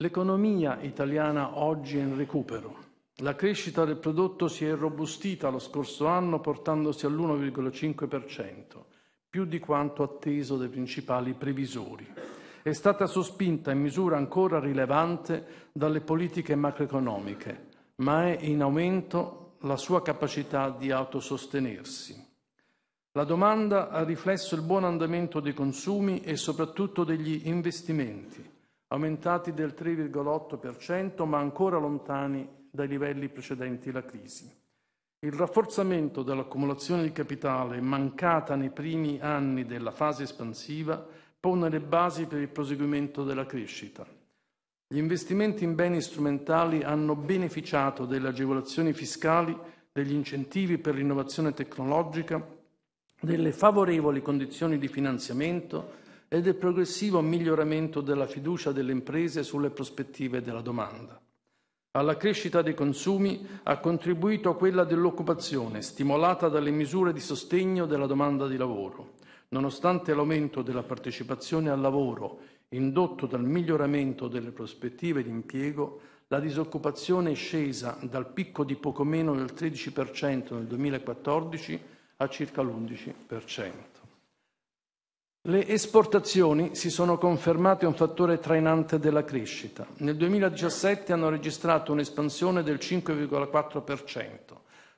L'economia italiana oggi è in recupero. La crescita del prodotto si è robustita lo scorso anno portandosi all'1,5%, più di quanto atteso dai principali previsori. È stata sospinta in misura ancora rilevante dalle politiche macroeconomiche, ma è in aumento la sua capacità di autosostenersi. La domanda ha riflesso il buon andamento dei consumi e soprattutto degli investimenti aumentati del 3,8%, ma ancora lontani dai livelli precedenti la crisi. Il rafforzamento dell'accumulazione di capitale mancata nei primi anni della fase espansiva pone le basi per il proseguimento della crescita. Gli investimenti in beni strumentali hanno beneficiato delle agevolazioni fiscali, degli incentivi per l'innovazione tecnologica, delle favorevoli condizioni di finanziamento e del progressivo miglioramento della fiducia delle imprese sulle prospettive della domanda. Alla crescita dei consumi ha contribuito quella dell'occupazione, stimolata dalle misure di sostegno della domanda di lavoro. Nonostante l'aumento della partecipazione al lavoro indotto dal miglioramento delle prospettive di impiego, la disoccupazione è scesa dal picco di poco meno del 13% nel 2014 a circa l'11%. Le esportazioni si sono confermate un fattore trainante della crescita. Nel 2017 hanno registrato un'espansione del 5,4%,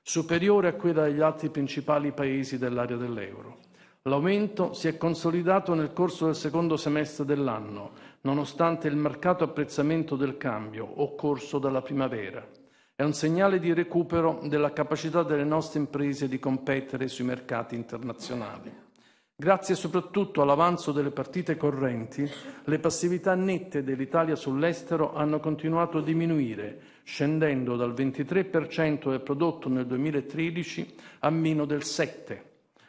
superiore a quella degli altri principali paesi dell'area dell'euro. L'aumento si è consolidato nel corso del secondo semestre dell'anno, nonostante il marcato apprezzamento del cambio occorso dalla primavera. È un segnale di recupero della capacità delle nostre imprese di competere sui mercati internazionali. Grazie soprattutto all'avanzo delle partite correnti, le passività nette dell'Italia sull'estero hanno continuato a diminuire, scendendo dal 23% del prodotto nel 2013 a meno del 7%.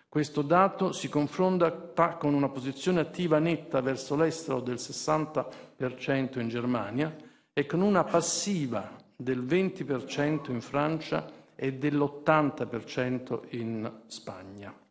Questo dato si confronta con una posizione attiva netta verso l'estero del 60% in Germania e con una passiva del 20% in Francia e dell'80% in Spagna.